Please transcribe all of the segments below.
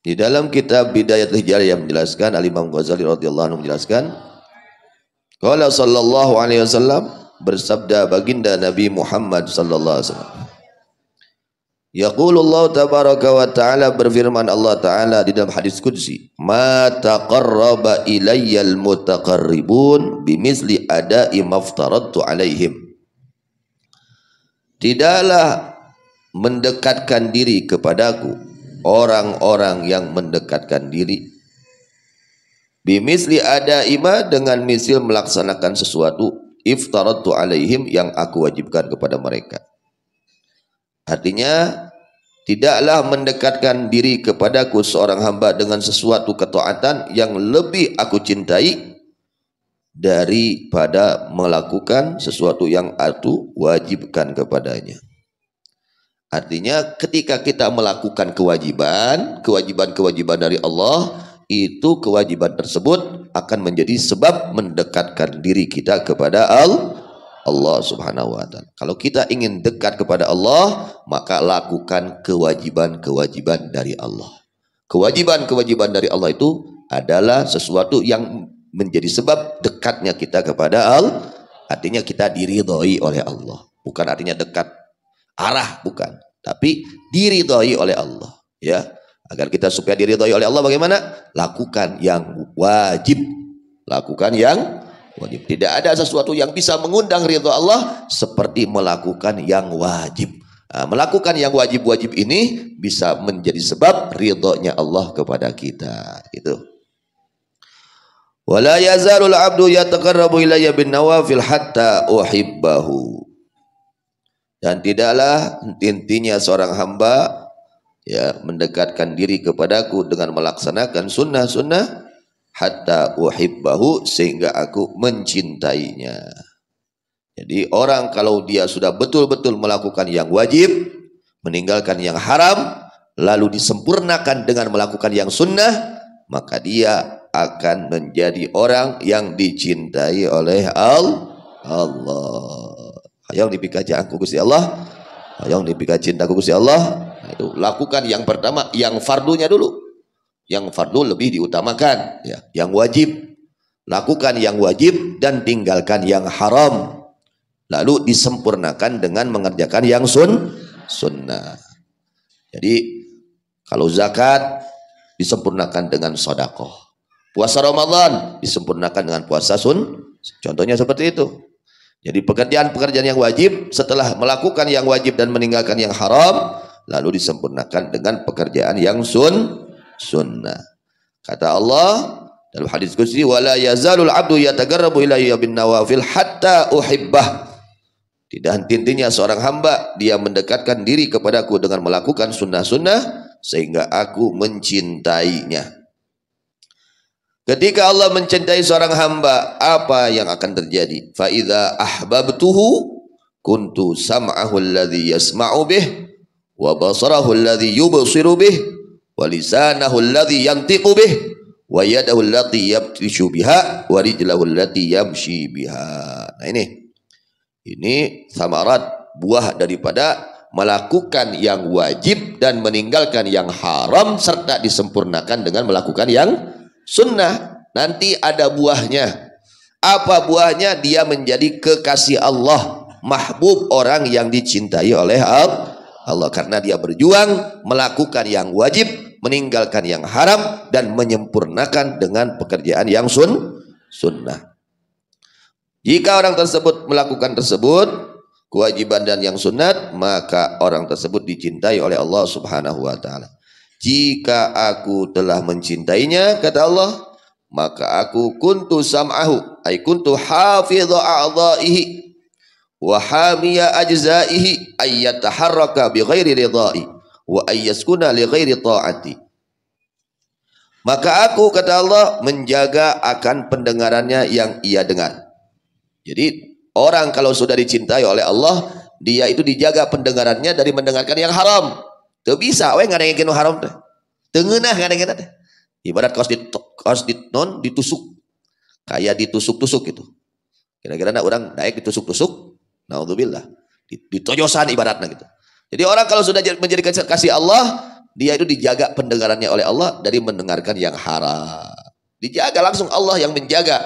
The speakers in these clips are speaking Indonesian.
Di dalam kitab Bidayatul yang menjelaskan Al Imam Ghazali radhiyallahu anhu menjelaskan Qala sallallahu alaihi wasallam bersabda baginda Nabi Muhammad sallallahu alaihi wasallam Yaqulullah tabaraka wa ta'ala berfirman Allah ta'ala di dalam hadis qudsi ma taqarraba ilayyal mutaqarribun bimisli ada'i maftaradtu alaihim Tidaklah mendekatkan diri kepadaku orang-orang yang mendekatkan diri bimisli ada ima dengan misil melaksanakan sesuatu iftaratu alaihim yang aku wajibkan kepada mereka artinya tidaklah mendekatkan diri kepadaku seorang hamba dengan sesuatu ketaatan yang lebih aku cintai daripada melakukan sesuatu yang aku wajibkan kepadanya Artinya ketika kita melakukan kewajiban, kewajiban-kewajiban dari Allah, itu kewajiban tersebut akan menjadi sebab mendekatkan diri kita kepada Al Allah Subhanahu wa taala. Kalau kita ingin dekat kepada Allah, maka lakukan kewajiban-kewajiban dari Allah. Kewajiban-kewajiban dari Allah itu adalah sesuatu yang menjadi sebab dekatnya kita kepada Allah. Artinya kita diridhoi oleh Allah. Bukan artinya dekat arah bukan, tapi diridhoi oleh Allah, ya. Agar kita supaya diridhoi oleh Allah bagaimana? Lakukan yang wajib. Lakukan yang wajib. Tidak ada sesuatu yang bisa mengundang ridho Allah seperti melakukan yang wajib. Nah, melakukan yang wajib-wajib ini bisa menjadi sebab ridhonya Allah kepada kita. Itu. Wala yazalul abdu yataqarrabu ilayya bin nawafil hatta uhibbahu. Dan tidaklah intinya seorang hamba ya mendekatkan diri kepadaku dengan melaksanakan sunnah-sunnah hatta uhibbahu sehingga aku mencintainya. Jadi orang kalau dia sudah betul-betul melakukan yang wajib, meninggalkan yang haram, lalu disempurnakan dengan melakukan yang sunnah, maka dia akan menjadi orang yang dicintai oleh Allah. Hayang dipikah aku Gusti Allah. Hayang dipikah cintaku Gusti Allah. Nah, itu lakukan yang pertama yang fardunya dulu. Yang fardu lebih diutamakan ya, yang wajib. Lakukan yang wajib dan tinggalkan yang haram. Lalu disempurnakan dengan mengerjakan yang sun sunnah. Jadi kalau zakat disempurnakan dengan sodakoh. Puasa Ramadan disempurnakan dengan puasa sun. Contohnya seperti itu. Jadi pekerjaan-pekerjaan yang wajib setelah melakukan yang wajib dan meninggalkan yang haram lalu disempurnakan dengan pekerjaan yang sun sunnah. Kata Allah dalam hadis qudsi wala yazalul abdu yatagarrabu ilayya bin nawafil hatta uhibbah. Tidak henti-hentinya seorang hamba dia mendekatkan diri kepadaku dengan melakukan sunnah-sunnah sehingga aku mencintainya. Ketika Allah mencintai seorang hamba, apa yang akan terjadi? Fa idza ahbabtuhu kuntu sam'ahu alladhi yasma'u bih wa basarahu alladhi yubsiru bih wa lisanahu alladhi yantiqu bih wa yadahu allati yabtishu biha wa rijlahu allati yamshi biha. Nah ini ini samarat buah daripada melakukan yang wajib dan meninggalkan yang haram serta disempurnakan dengan melakukan yang Sunnah nanti ada buahnya. Apa buahnya? Dia menjadi kekasih Allah, mahbub orang yang dicintai oleh Allah karena dia berjuang melakukan yang wajib, meninggalkan yang haram dan menyempurnakan dengan pekerjaan yang sun sunnah. Jika orang tersebut melakukan tersebut kewajiban dan yang sunat, maka orang tersebut dicintai oleh Allah Subhanahu wa taala. Jika aku telah mencintainya, kata Allah, maka aku kuntu sam'ahu, ay kuntu hafidha a'dha'ihi, wa hamiya ajza'ihi, ay yataharraka bi ghairi ridha'i, wa ay yaskuna li ghairi ta'ati. Maka aku, kata Allah, menjaga akan pendengarannya yang ia dengar. Jadi, orang kalau sudah dicintai oleh Allah, dia itu dijaga pendengarannya dari mendengarkan yang haram. Tuh bisa, weh nggak ada yang kena haram teh. Tengenah nggak ada yang kena teh. Ibarat kaos di kaos di non ditusuk, kayak ditusuk-tusuk gitu. Kira-kira nak orang naik ditusuk-tusuk, naudzubillah, ditojosan ibaratnya gitu. Jadi orang kalau sudah menjadi kasih Allah, dia itu dijaga pendengarannya oleh Allah dari mendengarkan yang haram. Dijaga langsung Allah yang menjaga.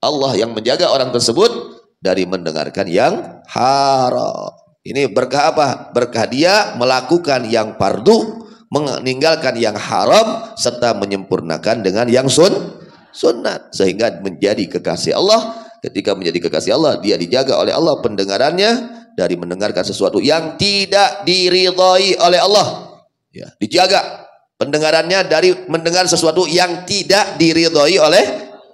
Allah yang menjaga orang tersebut dari mendengarkan yang haram. Ini berkah apa? Berkah dia melakukan yang fardu, meninggalkan yang haram serta menyempurnakan dengan yang sun sunat sehingga menjadi kekasih Allah. Ketika menjadi kekasih Allah, dia dijaga oleh Allah pendengarannya dari mendengarkan sesuatu yang tidak diridhoi oleh Allah. Ya, dijaga pendengarannya dari mendengar sesuatu yang tidak diridhoi oleh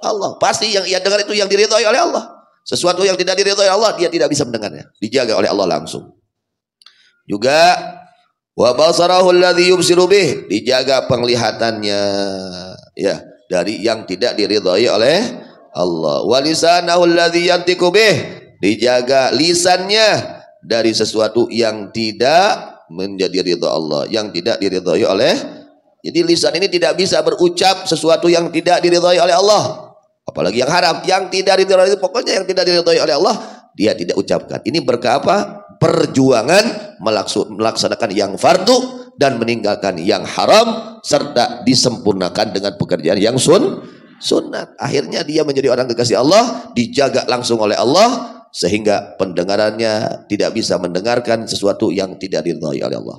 Allah. Pasti yang ia dengar itu yang diridhoi oleh Allah. Sesuatu yang tidak diridhoi Allah dia tidak bisa mendengarnya. Dijaga oleh Allah langsung. Juga wa basarahu dijaga penglihatannya ya dari yang tidak diridhoi oleh Allah. Wa lisanahu alladhi yantiqu bih, dijaga lisannya dari sesuatu yang tidak menjadi ridha Allah, yang tidak diridhoi oleh jadi lisan ini tidak bisa berucap sesuatu yang tidak diridhoi oleh Allah. Apalagi yang haram, yang tidak diridhoi pokoknya yang tidak diridhoi oleh Allah, dia tidak ucapkan. Ini berkah apa? Perjuangan melaksanakan yang fardu dan meninggalkan yang haram serta disempurnakan dengan pekerjaan yang sun sunat. Akhirnya dia menjadi orang kekasih Allah, dijaga langsung oleh Allah sehingga pendengarannya tidak bisa mendengarkan sesuatu yang tidak diridhoi oleh Allah.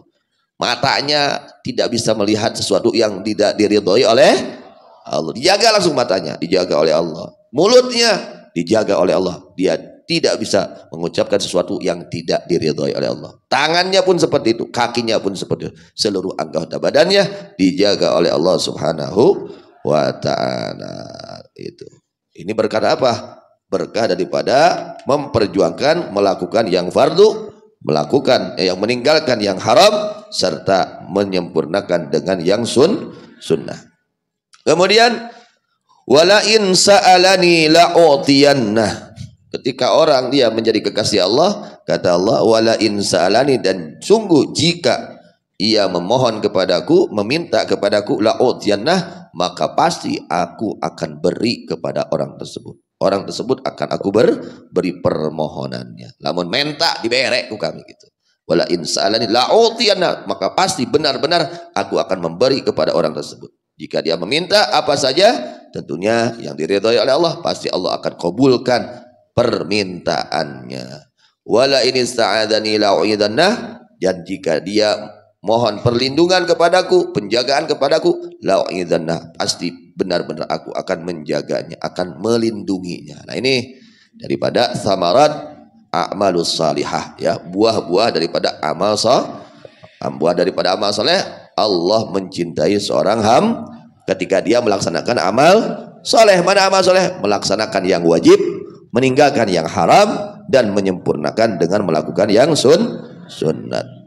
Matanya tidak bisa melihat sesuatu yang tidak diridhoi oleh Allah dijaga langsung matanya dijaga oleh Allah mulutnya dijaga oleh Allah dia tidak bisa mengucapkan sesuatu yang tidak diridhoi oleh Allah tangannya pun seperti itu kakinya pun seperti itu seluruh anggota badannya dijaga oleh Allah subhanahu wa ta'ala itu ini berkat apa berkah daripada memperjuangkan melakukan yang fardu melakukan eh, yang meninggalkan yang haram serta menyempurnakan dengan yang sun sunnah Kemudian wala in sa'alani utiyanna. Ketika orang dia menjadi kekasih Allah, kata Allah wala in sa'alani dan sungguh jika ia memohon kepadaku, meminta kepadaku la utiyanna, maka pasti aku akan beri kepada orang tersebut. Orang tersebut akan aku ber, beri permohonannya. Namun menta diberek ku kami gitu. Wala in sa'alani utiyanna, maka pasti benar-benar aku akan memberi kepada orang tersebut. Jika dia meminta apa saja, tentunya yang diridhai oleh Allah pasti Allah akan kabulkan permintaannya. Wala ini ista'adzani la'uidzannah dan jika dia mohon perlindungan kepadaku, penjagaan kepadaku, la'uidzannah pasti benar-benar aku akan menjaganya, akan melindunginya. Nah ini daripada samarat a'malus salihah ya, buah-buah daripada amal saleh, buah daripada amal saleh Allah mencintai seorang ham ketika dia melaksanakan amal soleh. Mana amal soleh? Melaksanakan yang wajib, meninggalkan yang haram, dan menyempurnakan dengan melakukan yang sun sunnat.